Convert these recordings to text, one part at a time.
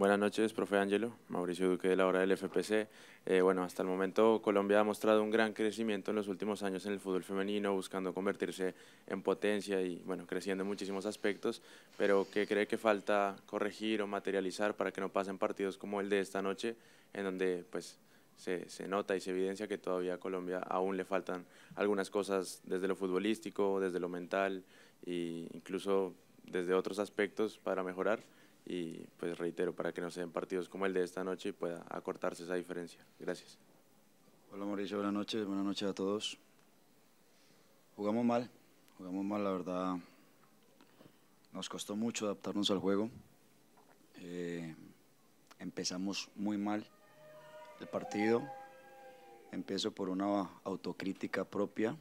Buenas noches, profe Ángelo, Mauricio Duque de la hora del FPC. Eh, bueno, hasta el momento Colombia ha mostrado un gran crecimiento en los últimos años en el fútbol femenino, buscando convertirse en potencia y bueno, creciendo en muchísimos aspectos, pero ¿qué cree que falta corregir o materializar para que no pasen partidos como el de esta noche, en donde pues se, se nota y se evidencia que todavía a Colombia aún le faltan algunas cosas desde lo futbolístico, desde lo mental e incluso desde otros aspectos para mejorar? y pues reitero, para que no se den partidos como el de esta noche y pueda acortarse esa diferencia. Gracias. Hola Mauricio, buenas noches, buenas noches a todos. Jugamos mal, jugamos mal, la verdad. Nos costó mucho adaptarnos al juego. Eh, empezamos muy mal el partido. Empiezo por una autocrítica propia.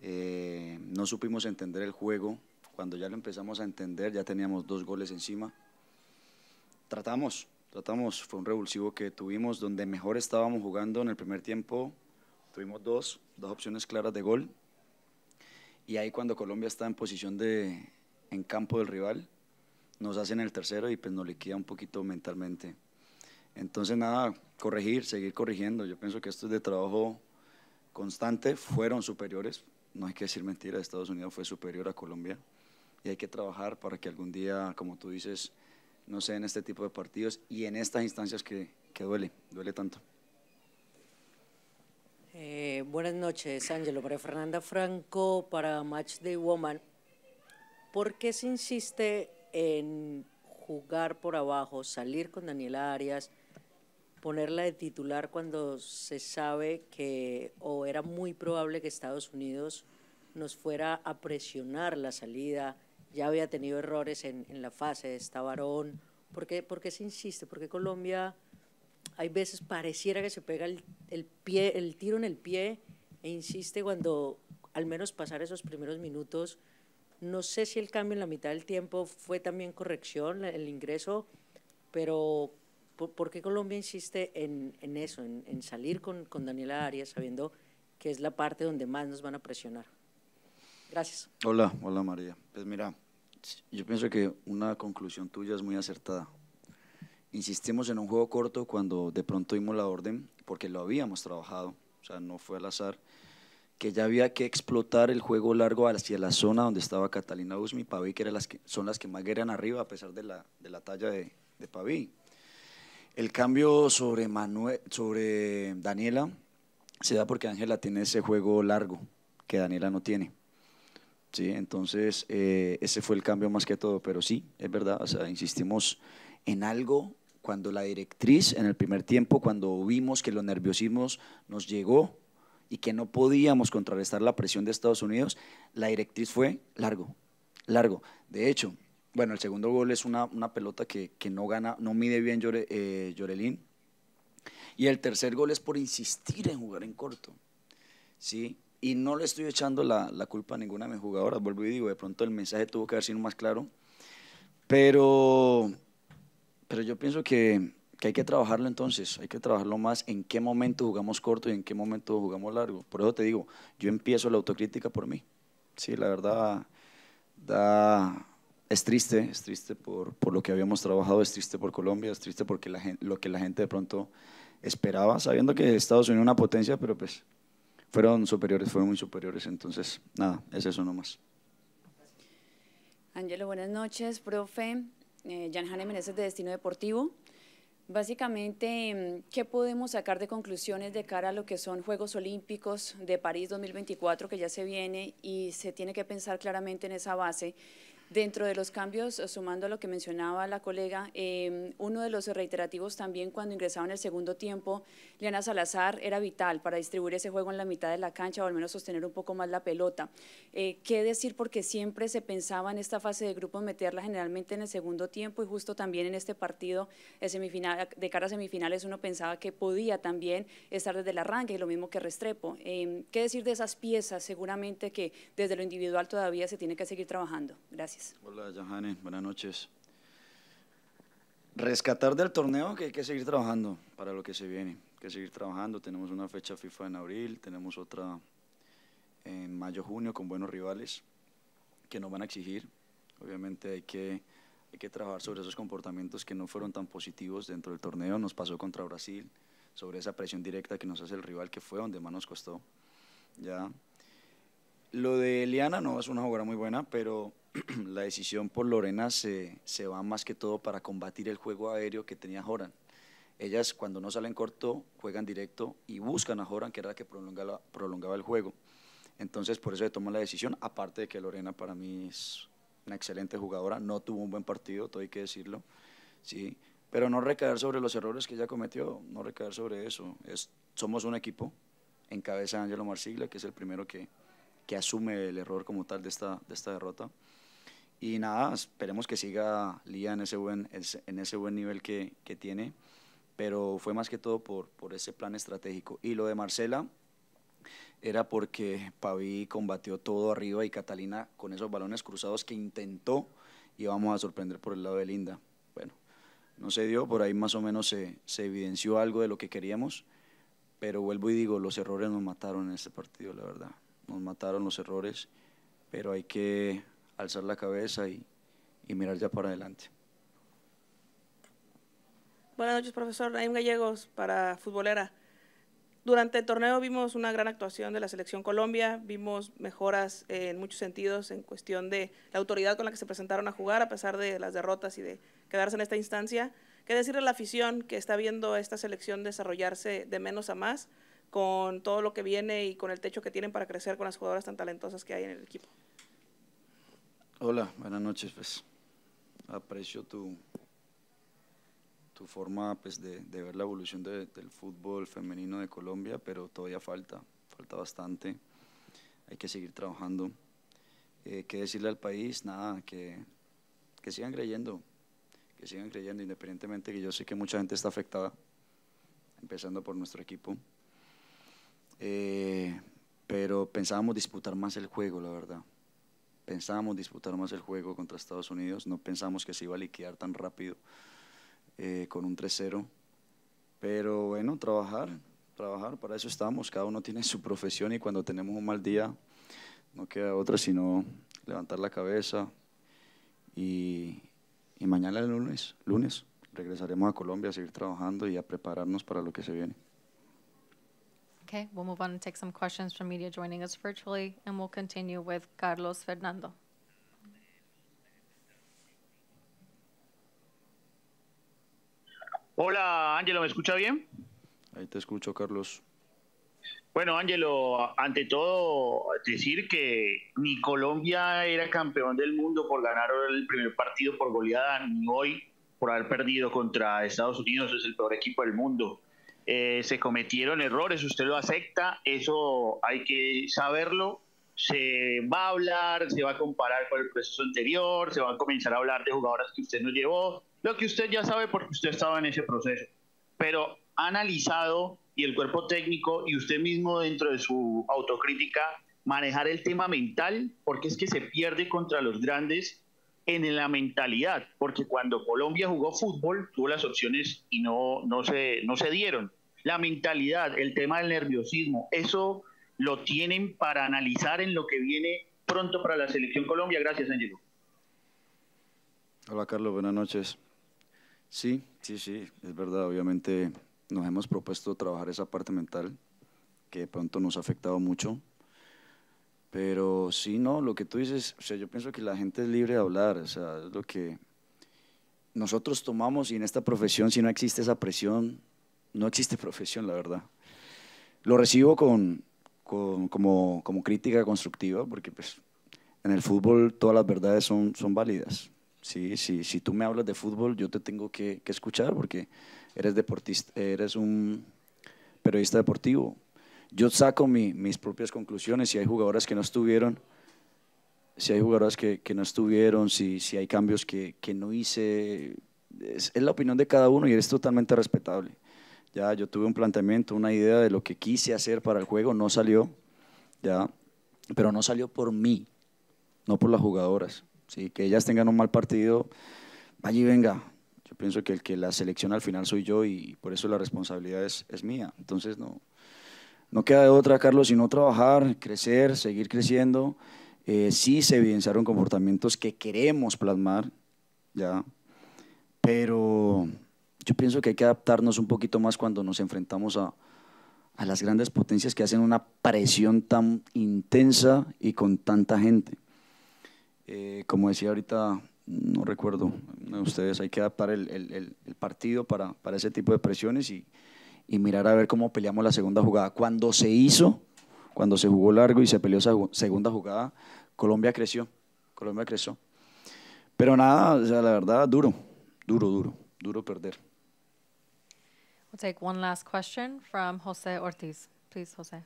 Eh, no supimos entender el juego cuando ya lo empezamos a entender, ya teníamos dos goles encima. Tratamos, tratamos, fue un revulsivo que tuvimos donde mejor estábamos jugando en el primer tiempo. Tuvimos dos, dos opciones claras de gol. Y ahí cuando Colombia está en posición de, en campo del rival, nos hacen el tercero y pues nos liquida un poquito mentalmente. Entonces nada, corregir, seguir corrigiendo. Yo pienso que esto es de trabajo constante. Fueron superiores, no hay que decir mentira, Estados Unidos fue superior a Colombia y hay que trabajar para que algún día, como tú dices, no sea en este tipo de partidos y en estas instancias que, duele, duele tanto. Eh, buenas noches, Ángelo. Para Fernanda Franco para Match Day Woman. ¿Por qué se insiste en jugar por abajo, salir con Daniela Arias, ponerla de titular cuando se sabe que o era muy probable que Estados Unidos nos fuera a presionar la salida, ya había tenido errores en, la fase de esta varón. ¿Por qué, se insiste? Porque Colombia, hay veces pareciera que se pega el, el, pie, el tiro en el pie e insiste cuando al menos pasar esos primeros minutos. No sé si el cambio en la mitad del tiempo fue también corrección, el ingreso, pero ¿por, qué Colombia insiste en, eso, en, salir con, con Daniela Arias, sabiendo que es la parte donde más nos van a presionar? Gracias. Hola, hola María. Pues mira, yo pienso que una conclusión tuya es muy acertada. Insistimos en un juego corto cuando de pronto dimos la orden, porque lo habíamos trabajado, o sea, no fue al azar, que ya había que explotar el juego largo hacia la zona donde estaba Catalina Usmi y Paví, que, las son las que más guerrean arriba a pesar de la, de la talla de, de Paví. El cambio sobre, Manuel, sobre Daniela se da porque Ángela tiene ese juego largo que Daniela no tiene. ¿sí? Entonces, eh, ese fue el cambio más que todo, pero sí, es verdad, o sea, insistimos en algo cuando la directriz en el primer tiempo, cuando vimos que los nerviosismos nos llegó y que no podíamos contrarrestar la presión de Estados Unidos, la directriz fue largo, largo. De hecho, bueno, el segundo gol es una, pelota que, no gana, no mide bien Llore, eh, Y el tercer gol es por insistir en jugar en corto. ¿sí? y no le estoy echando la, la, culpa a ninguna de mis jugadoras, vuelvo y digo, de pronto el mensaje tuvo que haber sido más claro, pero, pero yo pienso que, que, hay que trabajarlo entonces, hay que trabajarlo más en qué momento jugamos corto y en qué momento jugamos largo. Por eso te digo, yo empiezo la autocrítica por mí. Sí, la verdad, da, es triste, es triste por, por lo que habíamos trabajado, es triste por Colombia, es triste porque la, lo que la gente de pronto esperaba, sabiendo que Estados Unidos es una potencia, pero pues fueron superiores, fueron muy superiores. Entonces, nada, es eso nomás. Ángelo, buenas noches, profe. Eh, Jan Meneses de Destino Deportivo. Básicamente, mm, ¿qué podemos sacar de conclusiones de cara a lo que son Juegos Olímpicos de París 2024, que ya se viene y se tiene que pensar claramente en esa base Dentro de los cambios, eh, sumando a lo que mencionaba la colega, em, uno de los reiterativos también cuando ingresaba en el segundo tiempo, Liana Salazar era vital para distribuir ese juego en la mitad de la cancha o al menos sostener un poco más la pelota. Eh, ¿Qué decir? Porque siempre se pensaba en esta fase de grupo meterla generalmente en el segundo tiempo y justo también en este partido de, semifinal, de cara a semifinales uno pensaba que podía también estar desde el arranque, lo mismo que Restrepo. Em, ¿Qué decir de esas piezas seguramente que desde lo individual todavía se tiene que seguir trabajando? Gracias. Hola, Jahane, buenas noches. Rescatar del torneo que hay que seguir trabajando para lo que se viene. Hay que seguir trabajando. Tenemos una fecha FIFA en abril, tenemos otra en mayo-junio con buenos rivales que nos van a exigir. Obviamente hay que, hay que trabajar sobre esos comportamientos que no fueron tan positivos dentro del torneo. Nos pasó contra Brasil, sobre esa presión directa que nos hace el rival, que fue donde más nos costó. ¿ya? Lo de Eliana no es una jugadora muy buena, pero la decisión por Lorena se, va más que todo para combatir el juego aéreo que tenía Joran. Ellas cuando no salen corto juegan directo y buscan a Joran, que era la que prolongaba, prolongaba el juego. Entonces por eso se tomó la decisión, aparte de que Lorena para mí es una excelente jugadora, no tuvo un buen partido, todo hay que decirlo, ¿sí? pero no recaer sobre los errores que ella cometió, no recaer sobre eso. somos un equipo, en cabeza Ángelo Marsiglia, que es el primero que, asume el error como tal de esta derrota. Y nada, esperemos que siga Lía en ese buen, en ese buen nivel que, tiene, pero fue más que todo por, por ese plan estratégico. Y lo de Marcela era porque Paví combatió todo arriba y Catalina con esos balones cruzados que intentó íbamos a sorprender por el lado de Linda. Bueno, no se dio, por ahí más o menos se, se evidenció algo de lo que queríamos, pero vuelvo y digo, los errores nos mataron en este partido, la verdad. Nos mataron los errores, pero hay que alzar la cabeza y, mirar ya para adelante. Buenas noches, profesor Naim Gallegos, para Futbolera. Durante el torneo vimos una gran actuación de la Selección Colombia, vimos mejoras en muchos sentidos en cuestión de la autoridad con la que se presentaron a jugar, a pesar de las derrotas y de quedarse en esta instancia. ¿Qué decirle a la afición que está viendo esta selección desarrollarse de menos a más con todo lo que viene y con el techo que tienen para crecer con las jugadoras tan talentosas que hay en el equipo? Hola, buenas noches. Pues. Aprecio tu, tu forma pues, de, ver la evolución del fútbol femenino de Colombia, pero todavía falta, falta bastante. Hay que seguir trabajando. Eh, ¿Qué decirle al país? Nada, que, que sigan creyendo, que sigan creyendo, independientemente que yo sé que mucha gente está afectada, empezando por nuestro equipo. Eh, pero pensábamos disputar más el juego, la verdad pensábamos disputar más el juego contra Estados Unidos, no pensamos que se iba a liquidar tan rápido eh, con un 3-0, pero bueno, trabajar, trabajar, para eso estamos, cada uno tiene su profesión y cuando tenemos un mal día no queda otra sino levantar la cabeza y, mañana el lunes, lunes regresaremos a Colombia a seguir trabajando y a prepararnos para lo que se viene. Okay, we'll move on and take some questions from media joining us virtually, and we'll continue with Carlos Fernando. Hola, Ángelo, ¿me escucha bien? Ahí te escucho, Carlos. Bueno, Ángelo, ante todo, decir que ni Colombia era campeón del mundo por ganar el primer partido por goleada, ni hoy por haber perdido contra Estados Unidos, es el peor equipo del mundo. Eh, se cometieron errores, usted lo acepta, eso hay que saberlo, se va a hablar, se va a comparar con el proceso anterior, se va a comenzar a hablar de jugadoras que usted no llevó, lo que usted ya sabe porque usted estaba en ese proceso, pero ha analizado y el cuerpo técnico y usted mismo dentro de su autocrítica manejar el tema mental, porque es que se pierde contra los grandes en la mentalidad, porque cuando Colombia jugó fútbol tuvo las opciones y no, no, se, no se dieron. La mentalidad, el tema del nerviosismo, eso lo tienen para analizar en lo que viene pronto para la selección Colombia. Gracias, Ángel. Hola, Carlos, buenas noches. Sí, sí, sí, es verdad, obviamente nos hemos propuesto trabajar esa parte mental que de pronto nos ha afectado mucho. Pero sí, no, lo que tú dices, o sea, yo pienso que la gente es libre de hablar, o sea, es lo que nosotros tomamos y en esta profesión si no existe esa presión, no existe profesión, la verdad. Lo recibo con, como, crítica constructiva, porque pues, en el fútbol todas las verdades son, son válidas. Sí, sí, si tú me hablas de fútbol, yo te tengo que, escuchar porque eres deportista, eres un periodista deportivo. Yo saco mis propias conclusiones, si hay jugadoras que no estuvieron, si hay jugadoras que, no estuvieron, si, si hay cambios que, que no hice, es, es, la opinión de cada uno y es totalmente respetable. Ya yo tuve un planteamiento, una idea de lo que quise hacer para el juego, no salió, ya, pero no salió por mí, no por las jugadoras. Si Que ellas tengan un mal partido, allí venga. Yo pienso que el que la selecciona al final soy yo y por eso la responsabilidad es, mía. Entonces no, no queda de otra, Carlos, sino trabajar, crecer, seguir creciendo. Eh, sí se evidenciaron comportamientos que queremos plasmar, ya, pero yo pienso que hay que adaptarnos un poquito más cuando nos enfrentamos a, las grandes potencias que hacen una presión tan intensa y con tanta gente. Eh, como decía ahorita, no recuerdo, ustedes, hay que adaptar el, partido para, ese tipo de presiones y, mirar a ver cómo peleamos la segunda jugada. Cuando se hizo, cuando se jugó largo y se peleó esa segunda jugada, Colombia creció, Colombia creció. Pero nada, la verdad, duro, duro, duro, duro perder. We'll take one last question from Jose Ortiz. Please, Jose.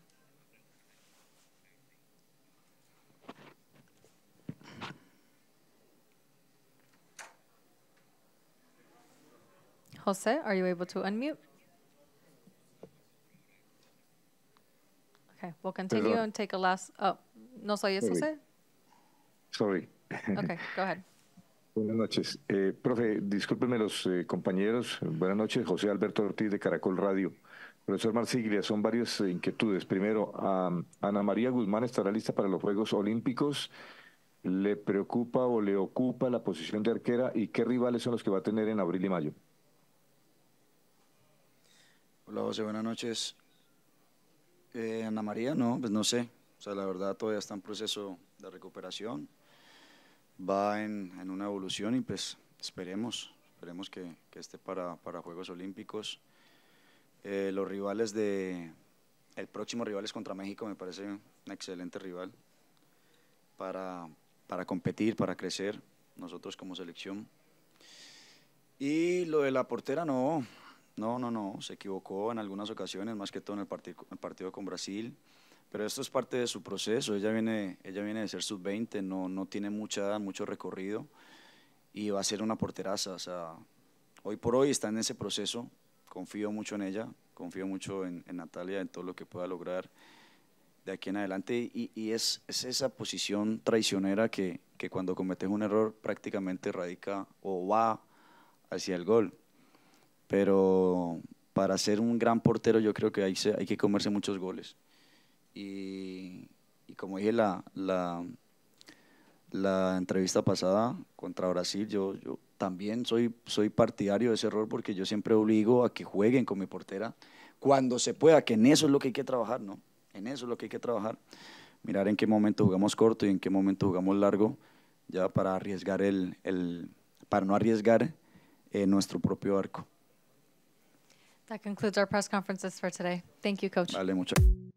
Jose, are you able to unmute? Okay, we'll continue Hello. and take a last. Oh, no soy Jose? Sorry. okay, go ahead. Buenas noches. Eh, profe, discúlpenme los eh, compañeros. Buenas noches, José Alberto Ortiz de Caracol Radio. Profesor Marsiglia, son varias eh, inquietudes. Primero, Ana María Guzmán estará lista para los Juegos Olímpicos. ¿Le preocupa o le ocupa la posición de arquera y qué rivales son los que va a tener en abril y mayo? Hola José, buenas noches. Ana María, no, pues no sé. O sea, la verdad todavía está en proceso de recuperación va en, en una evolución y pues esperemos, esperemos que, que esté para, para, Juegos Olímpicos. Eh, los rivales de, el próximo rival es contra México, me parece un excelente rival para, para competir, para crecer, nosotros como selección. Y lo de la portera, no, no, no, no, se equivocó en algunas ocasiones, más que todo en el, el partido con Brasil. Pero esto es parte de su proceso. Ella viene, ella viene de ser sub-20, no, no tiene mucha mucho recorrido y va a ser una porteraza. O sea, hoy por hoy está en ese proceso. Confío mucho en ella, confío mucho en, Natalia, en todo lo que pueda lograr de aquí en adelante. Y, es, esa posición traicionera que, cuando cometes un error prácticamente radica o va hacia el gol. Pero para ser un gran portero yo creo que hay que comerse muchos goles. Y, como dije, la, la, la, entrevista pasada contra Brasil, yo, yo también soy, soy partidario de ese error porque yo siempre obligo a que jueguen con mi portera cuando se pueda, que en eso es lo que hay que trabajar, ¿no? En eso es lo que hay que trabajar. Mirar en qué momento jugamos corto y en qué momento jugamos largo, ya para arriesgar el, el para no arriesgar eh, nuestro propio arco. That concludes our press conferences for today. Thank you, coach. Vale,